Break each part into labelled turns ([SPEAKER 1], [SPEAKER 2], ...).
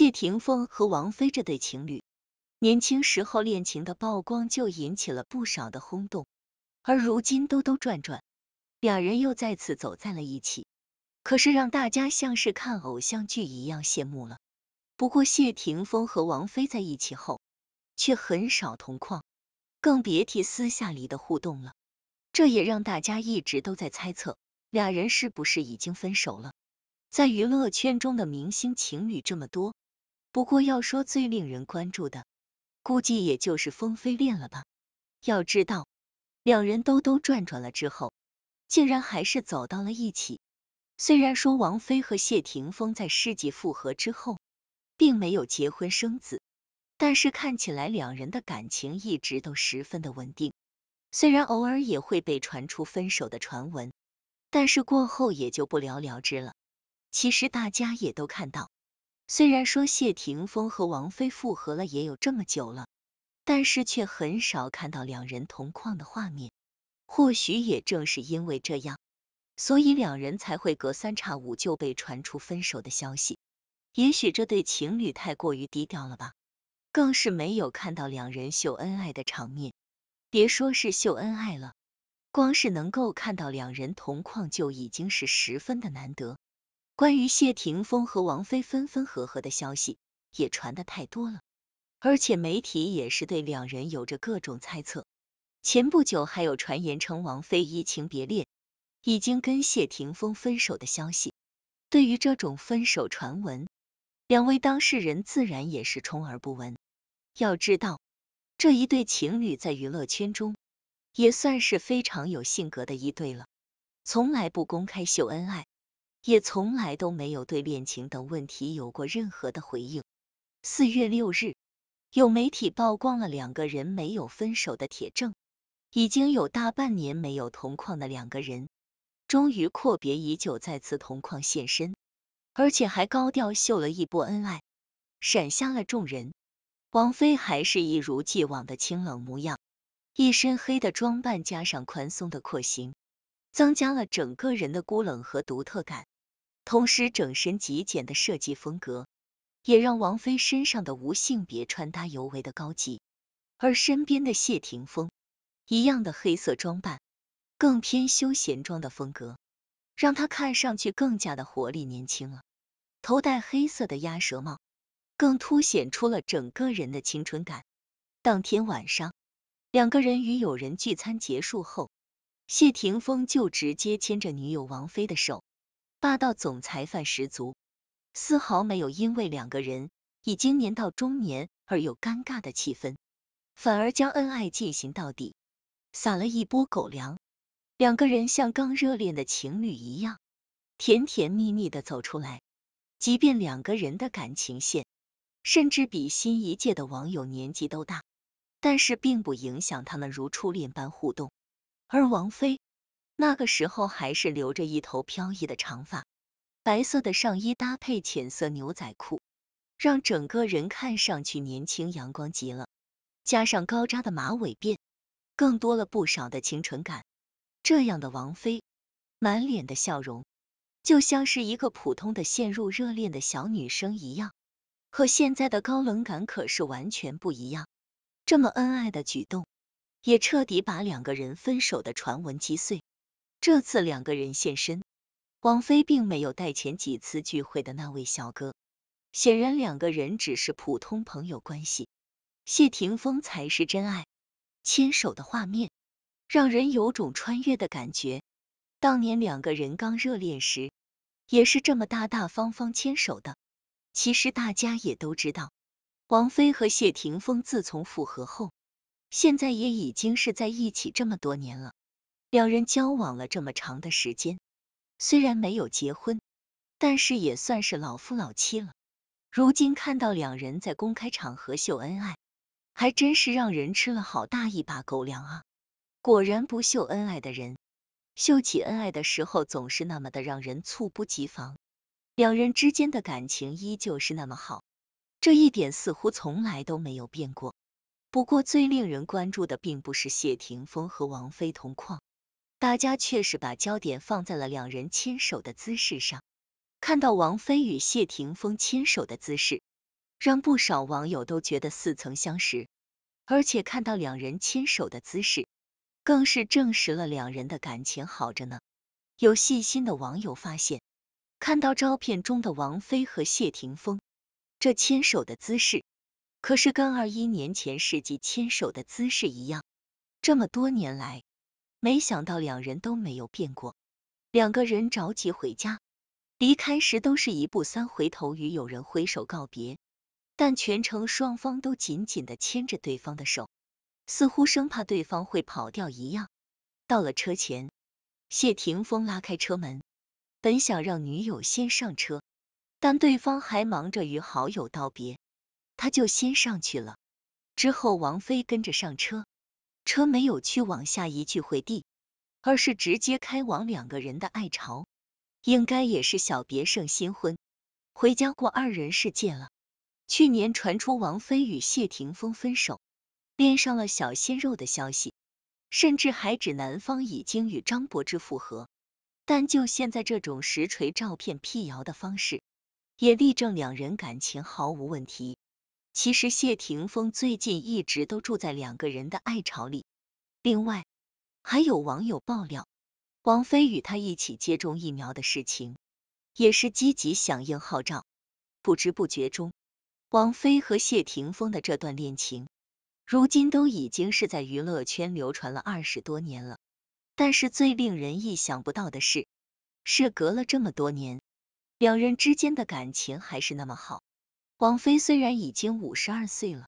[SPEAKER 1] 谢霆锋和王菲这对情侣，年轻时候恋情的曝光就引起了不少的轰动，而如今兜兜转转，俩人又再次走在了一起，可是让大家像是看偶像剧一样羡慕了。不过谢霆锋和王菲在一起后，却很少同框，更别提私下里的互动了。这也让大家一直都在猜测，俩人是不是已经分手了？在娱乐圈中的明星情侣这么多。不过要说最令人关注的，估计也就是风飞恋了吧。要知道，两人兜兜转转了之后，竟然还是走到了一起。虽然说王菲和谢霆锋在世纪复合之后，并没有结婚生子，但是看起来两人的感情一直都十分的稳定。虽然偶尔也会被传出分手的传闻，但是过后也就不了了之了。其实大家也都看到。虽然说谢霆锋和王菲复合了也有这么久了，但是却很少看到两人同框的画面。或许也正是因为这样，所以两人才会隔三差五就被传出分手的消息。也许这对情侣太过于低调了吧，更是没有看到两人秀恩爱的场面。别说是秀恩爱了，光是能够看到两人同框就已经是十分的难得。关于谢霆锋和王菲分分合合的消息也传的太多了，而且媒体也是对两人有着各种猜测。前不久还有传言称王菲移情别恋，已经跟谢霆锋分手的消息。对于这种分手传闻，两位当事人自然也是充耳不闻。要知道，这一对情侣在娱乐圈中也算是非常有性格的一对了，从来不公开秀恩爱。也从来都没有对恋情等问题有过任何的回应。四月六日，有媒体曝光了两个人没有分手的铁证。已经有大半年没有同框的两个人，终于阔别已久再次同框现身，而且还高调秀了一波恩爱，闪瞎了众人。王菲还是一如既往的清冷模样，一身黑的装扮加上宽松的廓形，增加了整个人的孤冷和独特感。同时，整身极简的设计风格，也让王菲身上的无性别穿搭尤为的高级。而身边的谢霆锋，一样的黑色装扮，更偏休闲装的风格，让他看上去更加的活力年轻了。头戴黑色的鸭舌帽，更凸显出了整个人的青春感。当天晚上，两个人与友人聚餐结束后，谢霆锋就直接牵着女友王菲的手。霸道总裁范十足，丝毫没有因为两个人已经年到中年而有尴尬的气氛，反而将恩爱进行到底，撒了一波狗粮。两个人像刚热恋的情侣一样，甜甜蜜蜜的走出来。即便两个人的感情线甚至比新一届的网友年纪都大，但是并不影响他们如初恋般互动。而王菲。那个时候还是留着一头飘逸的长发，白色的上衣搭配浅色牛仔裤，让整个人看上去年轻阳光极了。加上高扎的马尾辫，更多了不少的清纯感。这样的王菲，满脸的笑容，就像是一个普通的陷入热恋的小女生一样，和现在的高冷感可是完全不一样。这么恩爱的举动，也彻底把两个人分手的传闻击碎。这次两个人现身，王菲并没有带前几次聚会的那位小哥，显然两个人只是普通朋友关系。谢霆锋才是真爱，牵手的画面让人有种穿越的感觉。当年两个人刚热恋时，也是这么大大方方牵手的。其实大家也都知道，王菲和谢霆锋自从复合后，现在也已经是在一起这么多年了。两人交往了这么长的时间，虽然没有结婚，但是也算是老夫老妻了。如今看到两人在公开场合秀恩爱，还真是让人吃了好大一把狗粮啊！果然不秀恩爱的人，秀起恩爱的时候总是那么的让人猝不及防。两人之间的感情依旧是那么好，这一点似乎从来都没有变过。不过最令人关注的，并不是谢霆锋和王菲同框。大家确实把焦点放在了两人牵手的姿势上。看到王菲与谢霆锋牵手的姿势，让不少网友都觉得似曾相识。而且看到两人牵手的姿势，更是证实了两人的感情好着呢。有细心的网友发现，看到照片中的王菲和谢霆锋这牵手的姿势，可是跟二一年前世纪牵手的姿势一样。这么多年来，没想到两人都没有变过，两个人着急回家，离开时都是一步三回头与友人挥手告别，但全程双方都紧紧的牵着对方的手，似乎生怕对方会跑掉一样。到了车前，谢霆锋拉开车门，本想让女友先上车，但对方还忙着与好友道别，他就先上去了，之后王菲跟着上车。车没有去往下一聚会地，而是直接开往两个人的爱巢，应该也是小别胜新婚，回家过二人世界了。去年传出王菲与谢霆锋分手，恋上了小鲜肉的消息，甚至还指男方已经与张柏芝复合，但就现在这种实锤照片辟谣的方式，也力证两人感情毫无问题。其实谢霆锋最近一直都住在两个人的爱巢里，另外还有网友爆料，王菲与他一起接种疫苗的事情，也是积极响应号召。不知不觉中，王菲和谢霆锋的这段恋情，如今都已经是在娱乐圈流传了二十多年了。但是最令人意想不到的是，是隔了这么多年，两人之间的感情还是那么好。王菲虽然已经五十二岁了，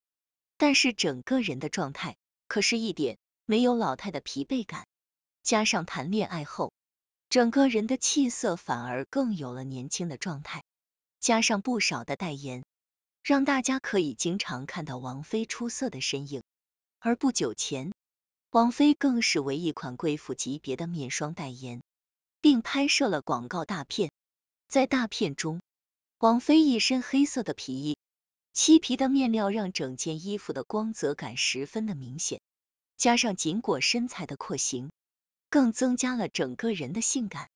[SPEAKER 1] 但是整个人的状态可是一点没有老态的疲惫感。加上谈恋爱后，整个人的气色反而更有了年轻的状态。加上不少的代言，让大家可以经常看到王菲出色的身影。而不久前，王菲更是为一款贵妇级别的面霜代言，并拍摄了广告大片。在大片中，王菲一身黑色的皮衣，漆皮的面料让整件衣服的光泽感十分的明显，加上紧裹身材的廓形，更增加了整个人的性感。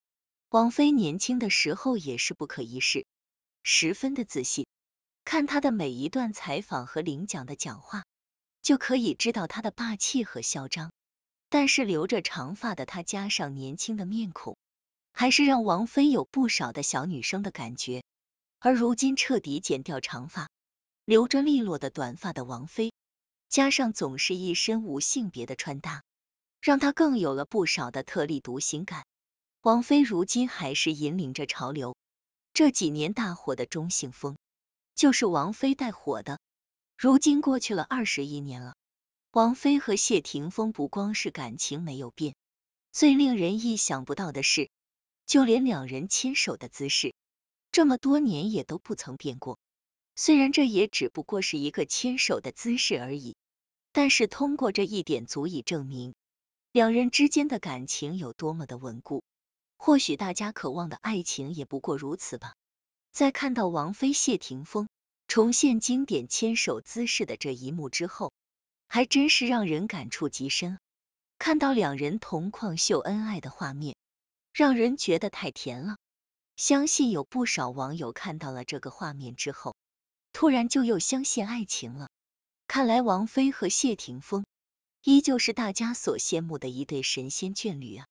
[SPEAKER 1] 王菲年轻的时候也是不可一世，十分的自信。看她的每一段采访和领奖的讲话，就可以知道她的霸气和嚣张。但是留着长发的她，加上年轻的面孔，还是让王菲有不少的小女生的感觉。而如今彻底剪掉长发，留着利落的短发的王菲，加上总是一身无性别的穿搭，让她更有了不少的特立独行感。王菲如今还是引领着潮流，这几年大火的中性风就是王菲带火的。如今过去了二十一年了，王菲和谢霆锋不光是感情没有变，最令人意想不到的是，就连两人牵手的姿势。这么多年也都不曾变过，虽然这也只不过是一个牵手的姿势而已，但是通过这一点足以证明两人之间的感情有多么的稳固。或许大家渴望的爱情也不过如此吧。在看到王菲谢霆锋重现经典牵手姿势的这一幕之后，还真是让人感触极深。看到两人同框秀恩爱的画面，让人觉得太甜了。相信有不少网友看到了这个画面之后，突然就又相信爱情了。看来王菲和谢霆锋依旧是大家所羡慕的一对神仙眷侣啊。